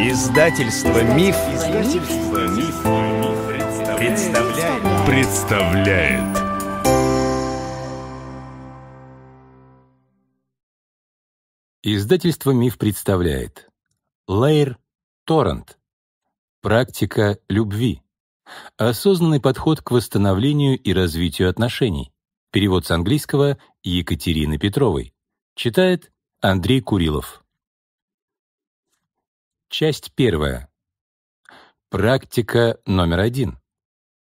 Издательство Миф, Издательство Миф, представляет. представляет. Издательство Миф представляет. Лейр Торрент. Практика любви. Осознанный подход к восстановлению и развитию отношений. Перевод с английского Екатерины Петровой. Читает Андрей Курилов. Часть первая. Практика номер один.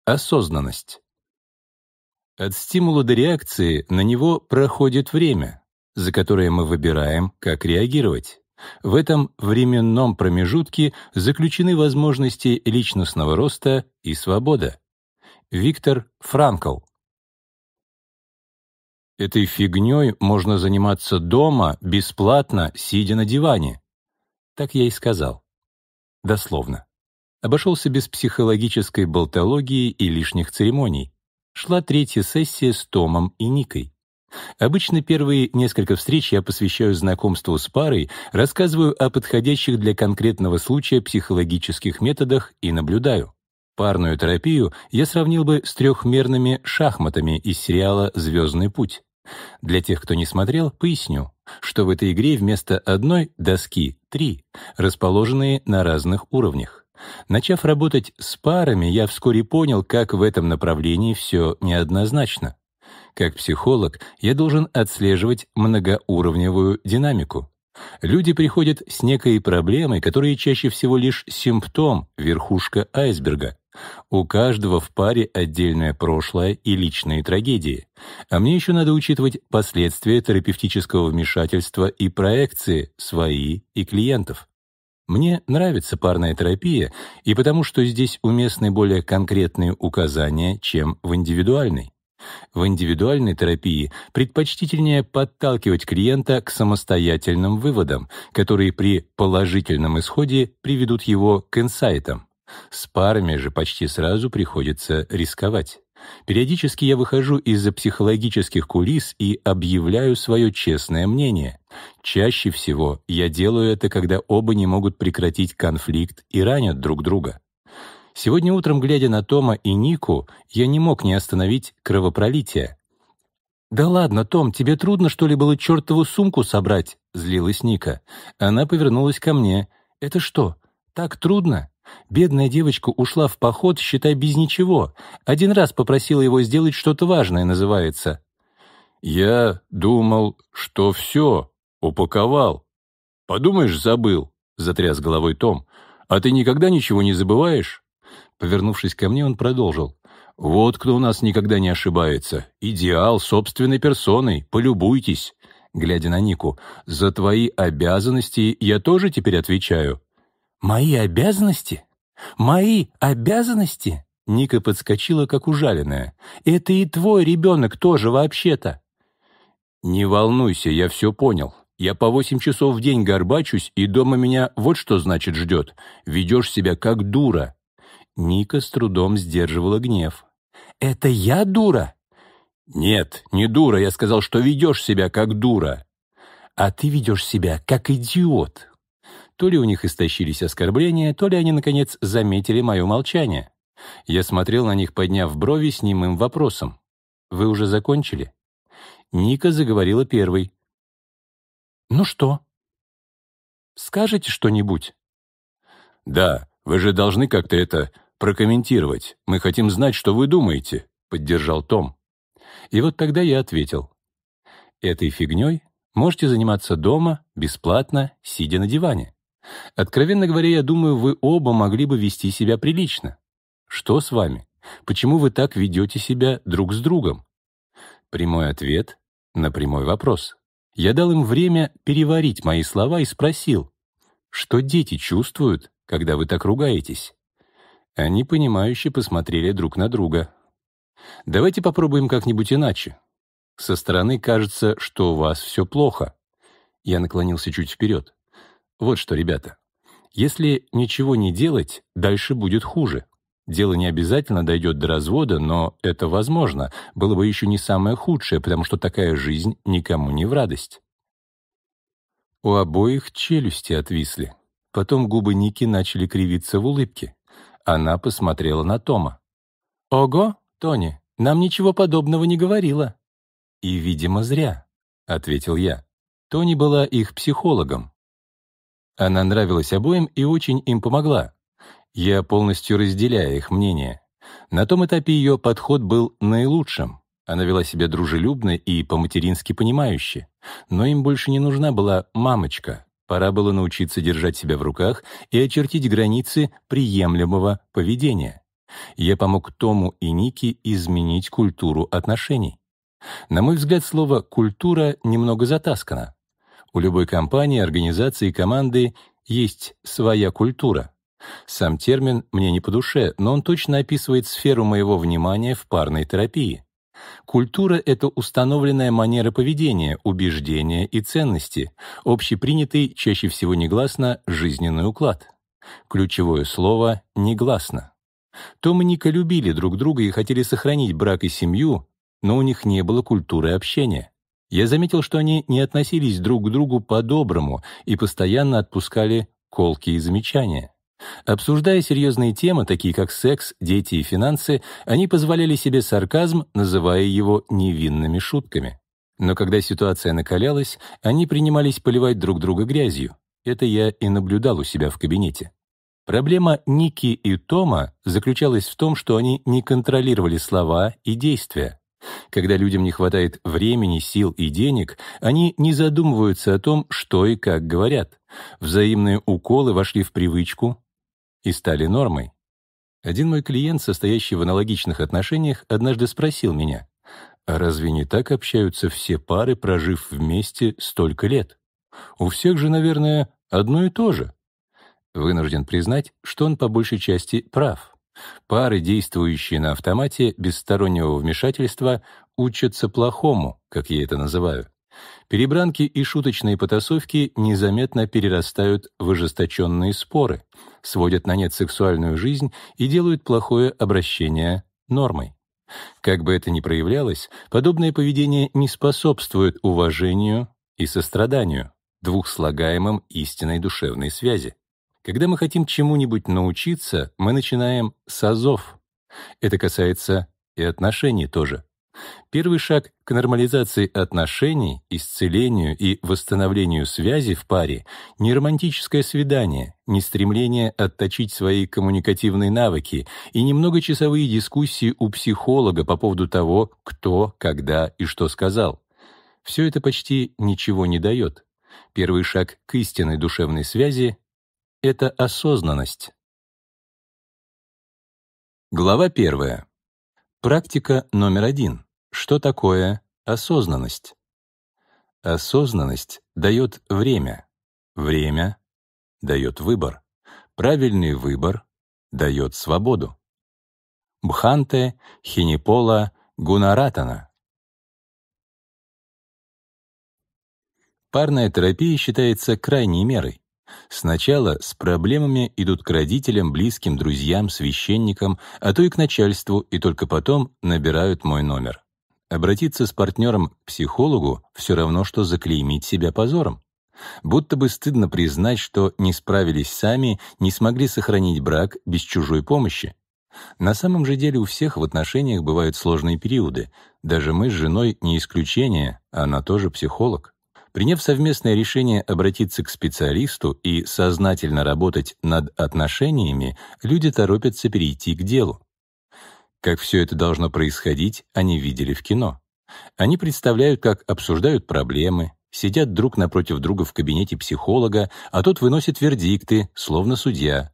Осознанность. От стимула до реакции на него проходит время, за которое мы выбираем, как реагировать. В этом временном промежутке заключены возможности личностного роста и свобода. Виктор Франкл. Этой фигней можно заниматься дома, бесплатно, сидя на диване. Так я и сказал. Дословно. Обошелся без психологической болтологии и лишних церемоний. Шла третья сессия с Томом и Никой. Обычно первые несколько встреч я посвящаю знакомству с парой, рассказываю о подходящих для конкретного случая психологических методах и наблюдаю. Парную терапию я сравнил бы с трехмерными шахматами из сериала «Звездный путь». Для тех, кто не смотрел, поясню, что в этой игре вместо одной доски три, расположенные на разных уровнях. Начав работать с парами, я вскоре понял, как в этом направлении все неоднозначно. Как психолог я должен отслеживать многоуровневую динамику. Люди приходят с некой проблемой, которая чаще всего лишь симптом, верхушка айсберга. У каждого в паре отдельное прошлое и личные трагедии. А мне еще надо учитывать последствия терапевтического вмешательства и проекции свои и клиентов. Мне нравится парная терапия и потому, что здесь уместны более конкретные указания, чем в индивидуальной. В индивидуальной терапии предпочтительнее подталкивать клиента к самостоятельным выводам, которые при положительном исходе приведут его к инсайтам. С парами же почти сразу приходится рисковать. Периодически я выхожу из-за психологических кулис и объявляю свое честное мнение. Чаще всего я делаю это, когда оба не могут прекратить конфликт и ранят друг друга. Сегодня утром, глядя на Тома и Нику, я не мог не остановить кровопролитие. «Да ладно, Том, тебе трудно, что ли, было чертову сумку собрать?» — злилась Ника. Она повернулась ко мне. «Это что, так трудно?» Бедная девочка ушла в поход, считай, без ничего. Один раз попросила его сделать что-то важное, называется. «Я думал, что все, упаковал. Подумаешь, забыл», — затряс головой Том. «А ты никогда ничего не забываешь?» Повернувшись ко мне, он продолжил. «Вот кто у нас никогда не ошибается. Идеал собственной персоной. Полюбуйтесь». Глядя на Нику. «За твои обязанности я тоже теперь отвечаю». Мои обязанности? Мои обязанности?» Ника подскочила, как ужаленная. «Это и твой ребенок тоже вообще-то». «Не волнуйся, я все понял. Я по восемь часов в день горбачусь, и дома меня вот что значит ждет. Ведешь себя как дура». Ника с трудом сдерживала гнев. «Это я дура?» «Нет, не дура. Я сказал, что ведешь себя как дура». «А ты ведешь себя как идиот», то ли у них истощились оскорбления, то ли они, наконец, заметили мое молчание. Я смотрел на них, подняв брови с немым вопросом. «Вы уже закончили?» Ника заговорила первой. «Ну что? Скажете что-нибудь?» «Да, вы же должны как-то это прокомментировать. Мы хотим знать, что вы думаете», — поддержал Том. И вот тогда я ответил. «Этой фигней можете заниматься дома, бесплатно, сидя на диване. Откровенно говоря, я думаю, вы оба могли бы вести себя прилично. Что с вами? Почему вы так ведете себя друг с другом? Прямой ответ на прямой вопрос. Я дал им время переварить мои слова и спросил, что дети чувствуют, когда вы так ругаетесь? Они, понимающе посмотрели друг на друга. Давайте попробуем как-нибудь иначе. Со стороны кажется, что у вас все плохо. Я наклонился чуть вперед. Вот что, ребята. Если ничего не делать, дальше будет хуже. Дело не обязательно дойдет до развода, но это возможно. Было бы еще не самое худшее, потому что такая жизнь никому не в радость. У обоих челюсти отвисли. Потом губы Ники начали кривиться в улыбке. Она посмотрела на Тома. «Ого, Тони, нам ничего подобного не говорила». «И, видимо, зря», — ответил я. Тони была их психологом. Она нравилась обоим и очень им помогла. Я полностью разделяю их мнение. На том этапе ее подход был наилучшим. Она вела себя дружелюбно и по-матерински понимающе. Но им больше не нужна была мамочка. Пора было научиться держать себя в руках и очертить границы приемлемого поведения. Я помог Тому и Нике изменить культуру отношений. На мой взгляд, слово «культура» немного затаскано. У любой компании, организации, команды есть своя культура. Сам термин мне не по душе, но он точно описывает сферу моего внимания в парной терапии. Культура — это установленная манера поведения, убеждения и ценности, общепринятый, чаще всего негласно, жизненный уклад. Ключевое слово — негласно. Том и Ника любили друг друга и хотели сохранить брак и семью, но у них не было культуры общения. Я заметил, что они не относились друг к другу по-доброму и постоянно отпускали колки и замечания. Обсуждая серьезные темы, такие как секс, дети и финансы, они позволяли себе сарказм, называя его невинными шутками. Но когда ситуация накалялась, они принимались поливать друг друга грязью. Это я и наблюдал у себя в кабинете. Проблема Ники и Тома заключалась в том, что они не контролировали слова и действия. Когда людям не хватает времени, сил и денег, они не задумываются о том, что и как говорят. Взаимные уколы вошли в привычку и стали нормой. Один мой клиент, состоящий в аналогичных отношениях, однажды спросил меня, «А разве не так общаются все пары, прожив вместе столько лет? У всех же, наверное, одно и то же». Вынужден признать, что он по большей части прав. Пары, действующие на автомате, без стороннего вмешательства, учатся плохому, как я это называю. Перебранки и шуточные потасовки незаметно перерастают в ожесточенные споры, сводят на нет сексуальную жизнь и делают плохое обращение нормой. Как бы это ни проявлялось, подобное поведение не способствует уважению и состраданию, двух слагаемым истинной душевной связи. Когда мы хотим чему-нибудь научиться, мы начинаем с азов. Это касается и отношений тоже. Первый шаг к нормализации отношений, исцелению и восстановлению связи в паре — не романтическое свидание, не стремление отточить свои коммуникативные навыки и немного часовые дискуссии у психолога по поводу того, кто, когда и что сказал. Все это почти ничего не дает. Первый шаг к истинной душевной связи это осознанность. Глава первая. Практика номер один. Что такое осознанность? Осознанность дает время. Время дает выбор. Правильный выбор дает свободу. Бханте Хинипола Гунаратана. Парная терапия считается крайней мерой. Сначала с проблемами идут к родителям, близким, друзьям, священникам, а то и к начальству, и только потом набирают мой номер. Обратиться с партнером к психологу все равно, что заклеймить себя позором. Будто бы стыдно признать, что не справились сами, не смогли сохранить брак без чужой помощи. На самом же деле у всех в отношениях бывают сложные периоды. Даже мы с женой не исключение, она тоже психолог. Приняв совместное решение обратиться к специалисту и сознательно работать над отношениями, люди торопятся перейти к делу. Как все это должно происходить, они видели в кино. Они представляют, как обсуждают проблемы, сидят друг напротив друга в кабинете психолога, а тот выносит вердикты, словно судья.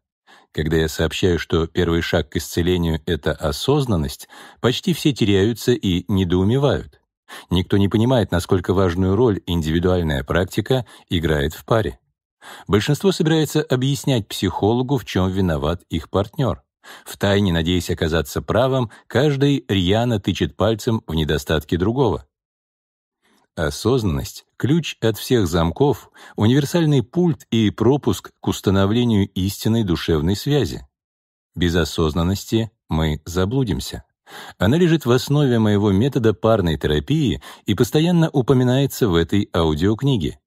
Когда я сообщаю, что первый шаг к исцелению — это осознанность, почти все теряются и недоумевают. Никто не понимает, насколько важную роль индивидуальная практика играет в паре. Большинство собирается объяснять психологу, в чем виноват их партнер. Втайне, надеясь оказаться правым, каждый рьяно тычет пальцем в недостатки другого. Осознанность — ключ от всех замков, универсальный пульт и пропуск к установлению истинной душевной связи. Без осознанности мы заблудимся. Она лежит в основе моего метода парной терапии и постоянно упоминается в этой аудиокниге.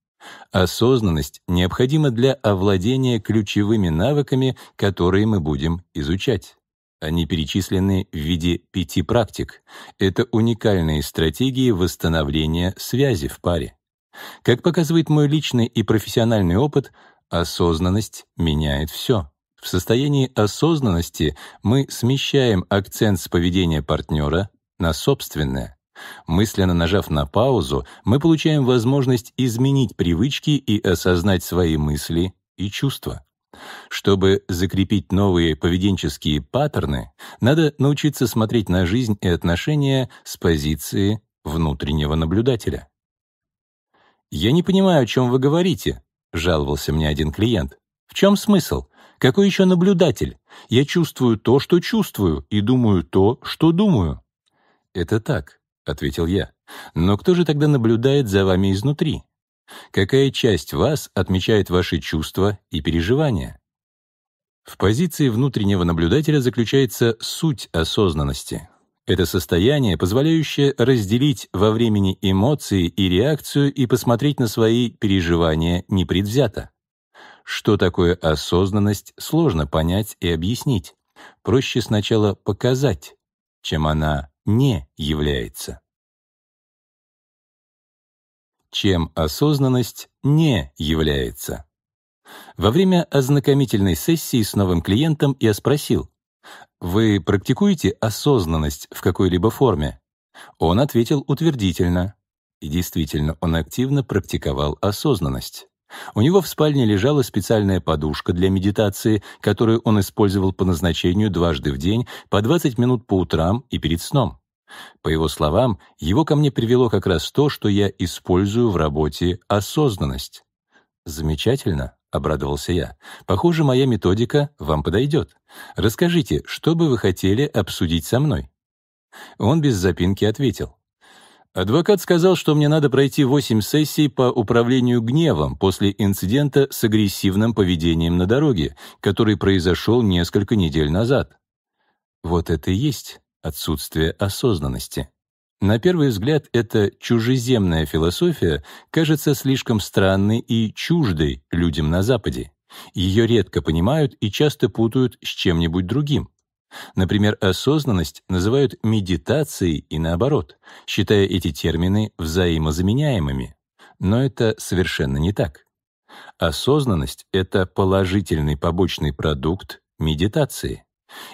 Осознанность необходима для овладения ключевыми навыками, которые мы будем изучать. Они перечислены в виде пяти практик. Это уникальные стратегии восстановления связи в паре. Как показывает мой личный и профессиональный опыт, осознанность меняет все. В состоянии осознанности мы смещаем акцент с поведения партнера на собственное. Мысленно нажав на паузу, мы получаем возможность изменить привычки и осознать свои мысли и чувства. Чтобы закрепить новые поведенческие паттерны, надо научиться смотреть на жизнь и отношения с позиции внутреннего наблюдателя. «Я не понимаю, о чем вы говорите», — жаловался мне один клиент. «В чем смысл? Какой еще наблюдатель? Я чувствую то, что чувствую, и думаю то, что думаю». «Это так», — ответил я. «Но кто же тогда наблюдает за вами изнутри? Какая часть вас отмечает ваши чувства и переживания?» В позиции внутреннего наблюдателя заключается суть осознанности. Это состояние, позволяющее разделить во времени эмоции и реакцию и посмотреть на свои переживания непредвзято. Что такое осознанность, сложно понять и объяснить. Проще сначала показать, чем она не является. Чем осознанность не является. Во время ознакомительной сессии с новым клиентом я спросил, «Вы практикуете осознанность в какой-либо форме?» Он ответил утвердительно. И действительно, он активно практиковал осознанность. У него в спальне лежала специальная подушка для медитации, которую он использовал по назначению дважды в день, по 20 минут по утрам и перед сном. По его словам, его ко мне привело как раз то, что я использую в работе осознанность. «Замечательно», — обрадовался я. «Похоже, моя методика вам подойдет. Расскажите, что бы вы хотели обсудить со мной?» Он без запинки ответил. Адвокат сказал, что мне надо пройти 8 сессий по управлению гневом после инцидента с агрессивным поведением на дороге, который произошел несколько недель назад. Вот это и есть отсутствие осознанности. На первый взгляд, эта чужеземная философия кажется слишком странной и чуждой людям на Западе. Ее редко понимают и часто путают с чем-нибудь другим. Например, осознанность называют медитацией и наоборот, считая эти термины взаимозаменяемыми. Но это совершенно не так. Осознанность — это положительный побочный продукт медитации.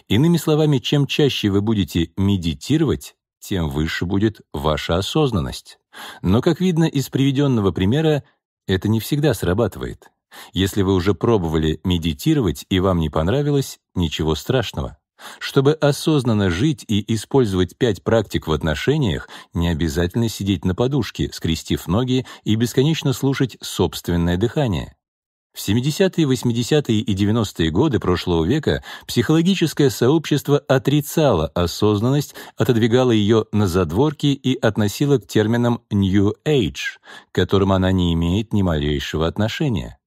Иными словами, чем чаще вы будете медитировать, тем выше будет ваша осознанность. Но, как видно из приведенного примера, это не всегда срабатывает. Если вы уже пробовали медитировать и вам не понравилось, ничего страшного. Чтобы осознанно жить и использовать пять практик в отношениях, не обязательно сидеть на подушке, скрестив ноги и бесконечно слушать собственное дыхание. В 70-е, 80-е и 90-е годы прошлого века психологическое сообщество отрицало осознанность, отодвигало ее на задворки и относило к терминам «New Age», к которым она не имеет ни малейшего отношения.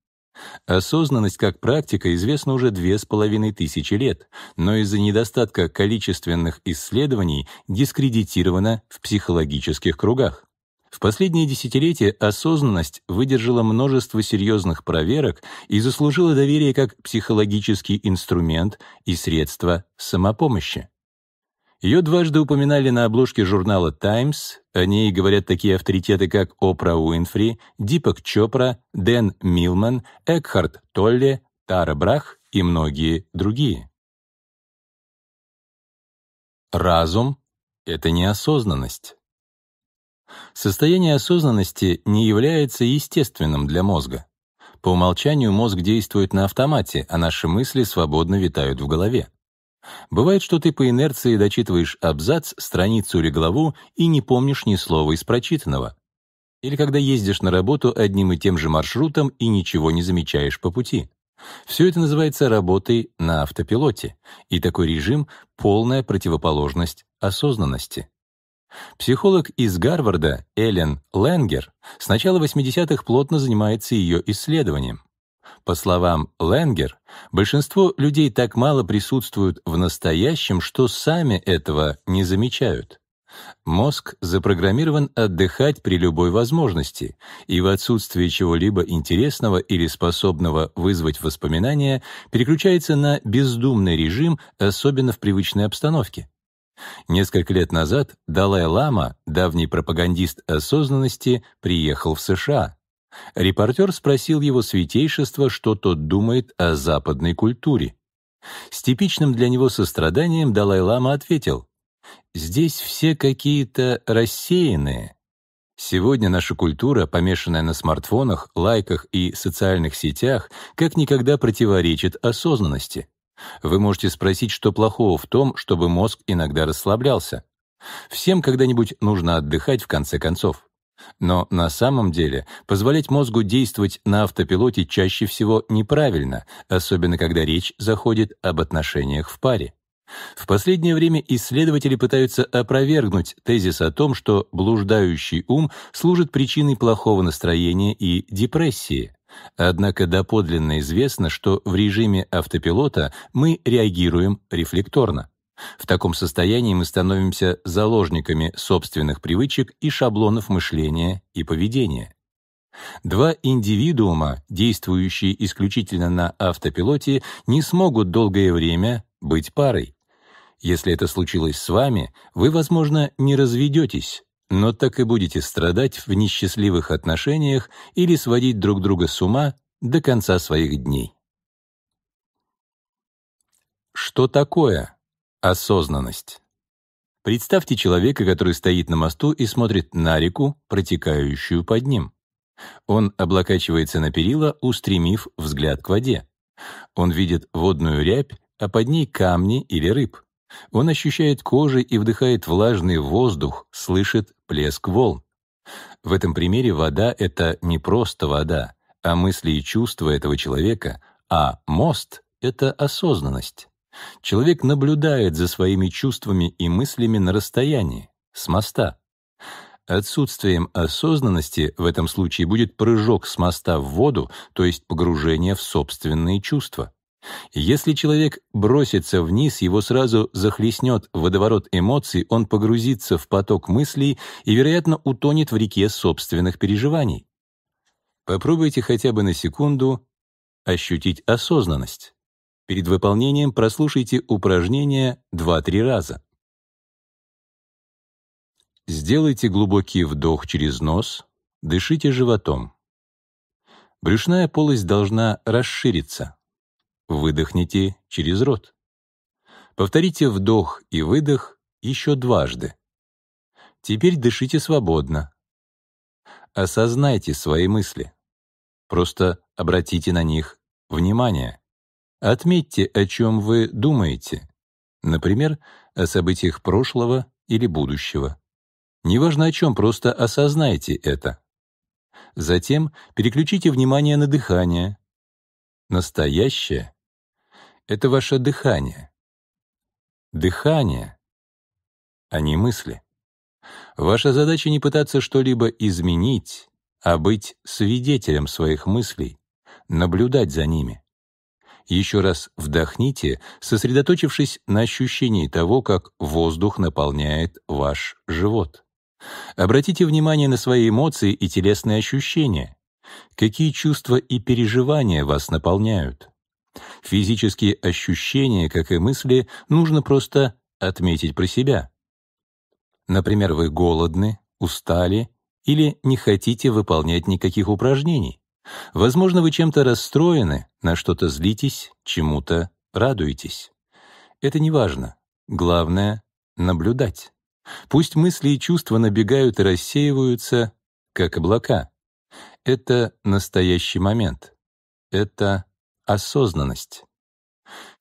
Осознанность как практика известна уже две с половиной тысячи лет, но из-за недостатка количественных исследований дискредитирована в психологических кругах. В последние десятилетия осознанность выдержала множество серьезных проверок и заслужила доверие как психологический инструмент и средство самопомощи. Ее дважды упоминали на обложке журнала «Таймс», о ней говорят такие авторитеты, как Опра Уинфри, Дипак Чопра, Дэн Милман, Экхард Толле, Тара Брах и многие другие. Разум — это неосознанность. Состояние осознанности не является естественным для мозга. По умолчанию мозг действует на автомате, а наши мысли свободно витают в голове. Бывает, что ты по инерции дочитываешь абзац, страницу или главу и не помнишь ни слова из прочитанного. Или когда ездишь на работу одним и тем же маршрутом и ничего не замечаешь по пути. Все это называется работой на автопилоте, и такой режим — полная противоположность осознанности. Психолог из Гарварда Эллен Ленгер с начала 80-х плотно занимается ее исследованием. По словам Ленгер, большинство людей так мало присутствуют в настоящем, что сами этого не замечают. Мозг запрограммирован отдыхать при любой возможности, и в отсутствие чего-либо интересного или способного вызвать воспоминания переключается на бездумный режим, особенно в привычной обстановке. Несколько лет назад Далай-лама, давний пропагандист осознанности, приехал в США. Репортер спросил его святейшество, что тот думает о западной культуре. С типичным для него состраданием Далай-лама ответил, «Здесь все какие-то рассеянные. Сегодня наша культура, помешанная на смартфонах, лайках и социальных сетях, как никогда противоречит осознанности. Вы можете спросить, что плохого в том, чтобы мозг иногда расслаблялся. Всем когда-нибудь нужно отдыхать в конце концов. Но на самом деле позволять мозгу действовать на автопилоте чаще всего неправильно, особенно когда речь заходит об отношениях в паре. В последнее время исследователи пытаются опровергнуть тезис о том, что блуждающий ум служит причиной плохого настроения и депрессии. Однако доподлинно известно, что в режиме автопилота мы реагируем рефлекторно. В таком состоянии мы становимся заложниками собственных привычек и шаблонов мышления и поведения. Два индивидуума, действующие исключительно на автопилоте, не смогут долгое время быть парой. Если это случилось с вами, вы, возможно, не разведетесь, но так и будете страдать в несчастливых отношениях или сводить друг друга с ума до конца своих дней. Что такое Осознанность. Представьте человека, который стоит на мосту и смотрит на реку, протекающую под ним. Он облокачивается на перила, устремив взгляд к воде. Он видит водную рябь, а под ней камни или рыб. Он ощущает кожи и вдыхает влажный воздух, слышит плеск волн. В этом примере вода — это не просто вода, а мысли и чувства этого человека, а мост — это осознанность. Человек наблюдает за своими чувствами и мыслями на расстоянии, с моста. Отсутствием осознанности в этом случае будет прыжок с моста в воду, то есть погружение в собственные чувства. Если человек бросится вниз, его сразу захлестнет водоворот эмоций, он погрузится в поток мыслей и, вероятно, утонет в реке собственных переживаний. Попробуйте хотя бы на секунду ощутить осознанность. Перед выполнением прослушайте упражнение 2-3 раза. Сделайте глубокий вдох через нос, дышите животом. Брюшная полость должна расшириться. Выдохните через рот. Повторите вдох и выдох еще дважды. Теперь дышите свободно. Осознайте свои мысли. Просто обратите на них внимание. Отметьте, о чем вы думаете. Например, о событиях прошлого или будущего. Неважно о чем, просто осознайте это. Затем переключите внимание на дыхание. Настоящее — это ваше дыхание. Дыхание, а не мысли. Ваша задача не пытаться что-либо изменить, а быть свидетелем своих мыслей, наблюдать за ними. Еще раз вдохните, сосредоточившись на ощущении того, как воздух наполняет ваш живот. Обратите внимание на свои эмоции и телесные ощущения. Какие чувства и переживания вас наполняют? Физические ощущения, как и мысли, нужно просто отметить про себя. Например, вы голодны, устали или не хотите выполнять никаких упражнений. Возможно, вы чем-то расстроены, на что-то злитесь, чему-то радуетесь. Это не важно. Главное — наблюдать. Пусть мысли и чувства набегают и рассеиваются, как облака. Это настоящий момент. Это осознанность.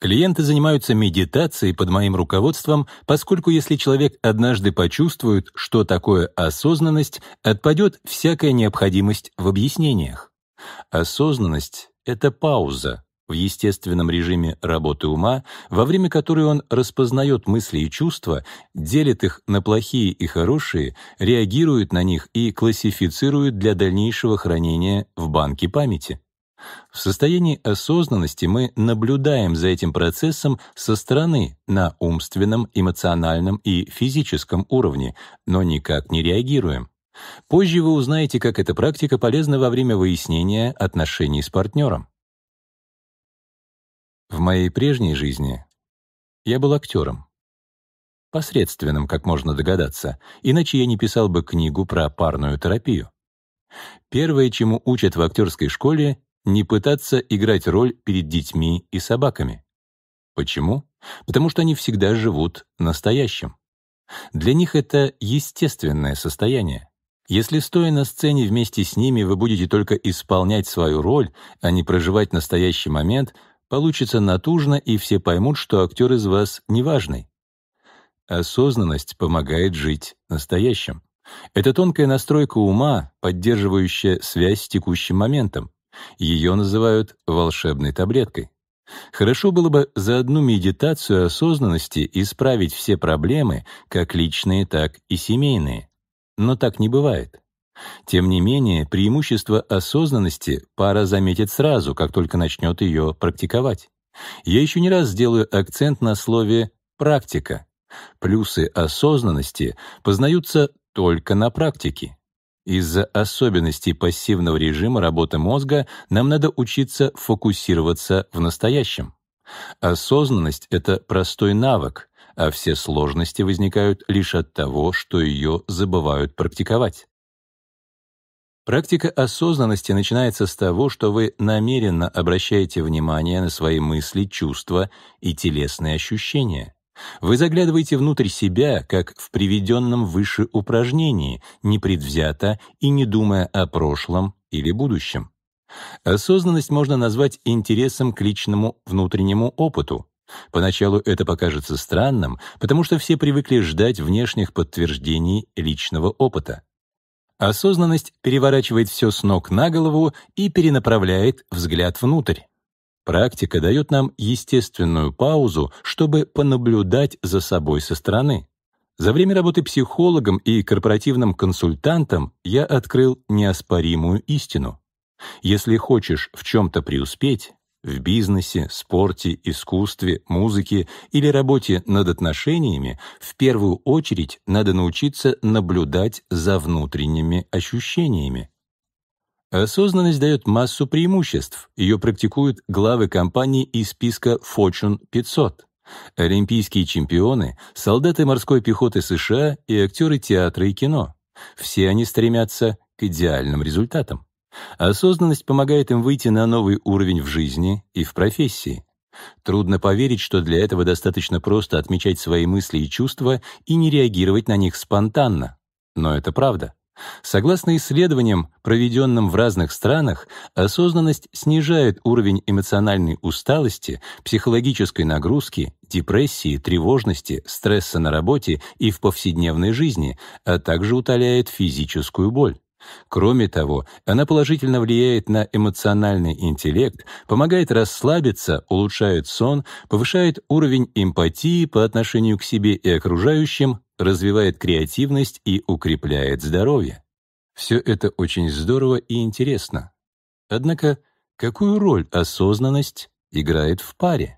Клиенты занимаются медитацией под моим руководством, поскольку если человек однажды почувствует, что такое осознанность, отпадет всякая необходимость в объяснениях. Осознанность — это пауза в естественном режиме работы ума, во время которой он распознает мысли и чувства, делит их на плохие и хорошие, реагирует на них и классифицирует для дальнейшего хранения в банке памяти. В состоянии осознанности мы наблюдаем за этим процессом со стороны на умственном, эмоциональном и физическом уровне, но никак не реагируем. Позже вы узнаете, как эта практика полезна во время выяснения отношений с партнером. В моей прежней жизни я был актером. Посредственным, как можно догадаться, иначе я не писал бы книгу про парную терапию. Первое, чему учат в актерской школе, не пытаться играть роль перед детьми и собаками. Почему? Потому что они всегда живут настоящим. Для них это естественное состояние. Если, стоя на сцене вместе с ними, вы будете только исполнять свою роль, а не проживать настоящий момент, получится натужно, и все поймут, что актер из вас неважный. Осознанность помогает жить настоящим. Это тонкая настройка ума, поддерживающая связь с текущим моментом. Ее называют волшебной таблеткой. Хорошо было бы за одну медитацию осознанности исправить все проблемы, как личные, так и семейные но так не бывает. Тем не менее, преимущество осознанности пара заметит сразу, как только начнет ее практиковать. Я еще не раз сделаю акцент на слове «практика». Плюсы осознанности познаются только на практике. Из-за особенностей пассивного режима работы мозга нам надо учиться фокусироваться в настоящем. Осознанность — это простой навык, а все сложности возникают лишь от того, что ее забывают практиковать. Практика осознанности начинается с того, что вы намеренно обращаете внимание на свои мысли, чувства и телесные ощущения. Вы заглядываете внутрь себя, как в приведенном выше упражнении, непредвзято и не думая о прошлом или будущем. Осознанность можно назвать интересом к личному внутреннему опыту, Поначалу это покажется странным, потому что все привыкли ждать внешних подтверждений личного опыта. Осознанность переворачивает все с ног на голову и перенаправляет взгляд внутрь. Практика дает нам естественную паузу, чтобы понаблюдать за собой со стороны. За время работы психологом и корпоративным консультантом я открыл неоспоримую истину. Если хочешь в чем-то преуспеть, в бизнесе, спорте, искусстве, музыке или работе над отношениями, в первую очередь надо научиться наблюдать за внутренними ощущениями. Осознанность дает массу преимуществ. Ее практикуют главы компаний из списка Fortune 500. Олимпийские чемпионы, солдаты морской пехоты США и актеры театра и кино. Все они стремятся к идеальным результатам. Осознанность помогает им выйти на новый уровень в жизни и в профессии. Трудно поверить, что для этого достаточно просто отмечать свои мысли и чувства и не реагировать на них спонтанно. Но это правда. Согласно исследованиям, проведенным в разных странах, осознанность снижает уровень эмоциональной усталости, психологической нагрузки, депрессии, тревожности, стресса на работе и в повседневной жизни, а также утоляет физическую боль. Кроме того, она положительно влияет на эмоциональный интеллект, помогает расслабиться, улучшает сон, повышает уровень эмпатии по отношению к себе и окружающим, развивает креативность и укрепляет здоровье. Все это очень здорово и интересно. Однако, какую роль осознанность играет в паре?